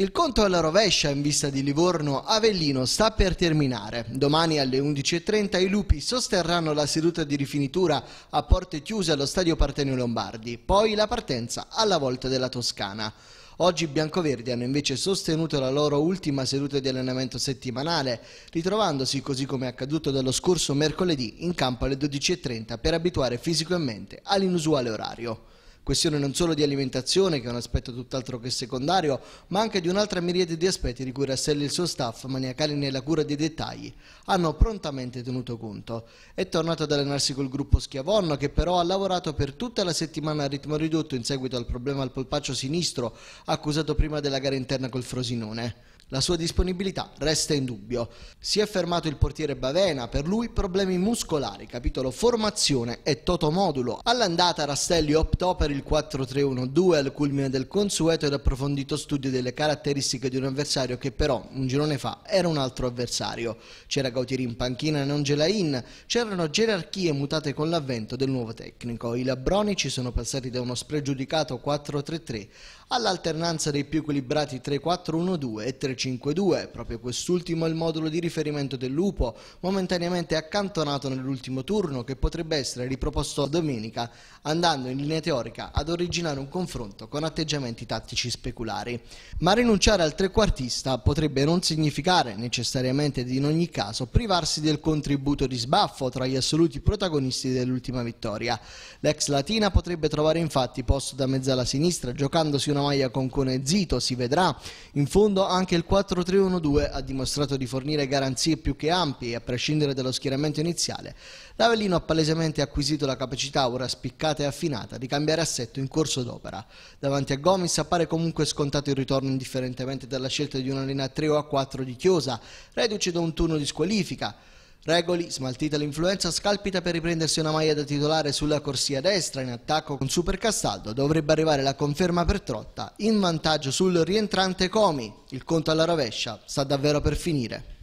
Il conto alla rovescia in vista di Livorno Avellino sta per terminare. Domani alle 11.30 i lupi sosterranno la seduta di rifinitura a porte chiuse allo stadio Partenio Lombardi, poi la partenza alla volta della Toscana. Oggi i biancoverdi hanno invece sostenuto la loro ultima seduta di allenamento settimanale, ritrovandosi così come è accaduto dallo scorso mercoledì in campo alle 12.30 per abituare fisico e mente all'inusuale orario questione non solo di alimentazione, che è un aspetto tutt'altro che secondario, ma anche di un'altra miriade di aspetti di cui Rasselli e il suo staff, maniacali nella cura dei dettagli, hanno prontamente tenuto conto. È tornato ad allenarsi col gruppo Schiavonno, che però ha lavorato per tutta la settimana a ritmo ridotto in seguito al problema al polpaccio sinistro, accusato prima della gara interna col Frosinone. La sua disponibilità resta in dubbio. Si è fermato il portiere Bavena, per lui problemi muscolari, capitolo formazione e totomodulo. All'andata Rastelli optò per il 4-3-1-2 al culmine del consueto ed approfondito studio delle caratteristiche di un avversario che però un girone fa era un altro avversario. C'era Gautieri in panchina e non Gelain, c'erano gerarchie mutate con l'avvento del nuovo tecnico. I Labroni ci sono passati da uno spregiudicato 4-3-3 all'alternanza dei più equilibrati 3-4-1-2 e 3 5-2, proprio quest'ultimo è il modulo di riferimento del Lupo, momentaneamente accantonato nell'ultimo turno che potrebbe essere riproposto domenica, andando in linea teorica ad originare un confronto con atteggiamenti tattici speculari. Ma rinunciare al trequartista potrebbe non significare necessariamente ed in ogni caso privarsi del contributo di sbaffo tra gli assoluti protagonisti dell'ultima vittoria. L'ex Latina potrebbe trovare infatti posto da mezzala sinistra giocandosi una maglia con Cone zito, si vedrà. In fondo anche il 4-3-1-2 ha dimostrato di fornire garanzie più che ampie a prescindere dallo schieramento iniziale, l'Avellino ha palesemente acquisito la capacità, ora spiccata e affinata, di cambiare assetto in corso d'opera. Davanti a Gomis appare comunque scontato il ritorno indifferentemente dalla scelta di una linea 3 o a 4 di Chiosa, reduce da un turno di squalifica. Regoli, smaltita l'influenza, scalpita per riprendersi una maglia da titolare sulla corsia destra in attacco con Super Castaldo. Dovrebbe arrivare la conferma per Trotta, in vantaggio sul rientrante Comi. Il conto alla rovescia sta davvero per finire.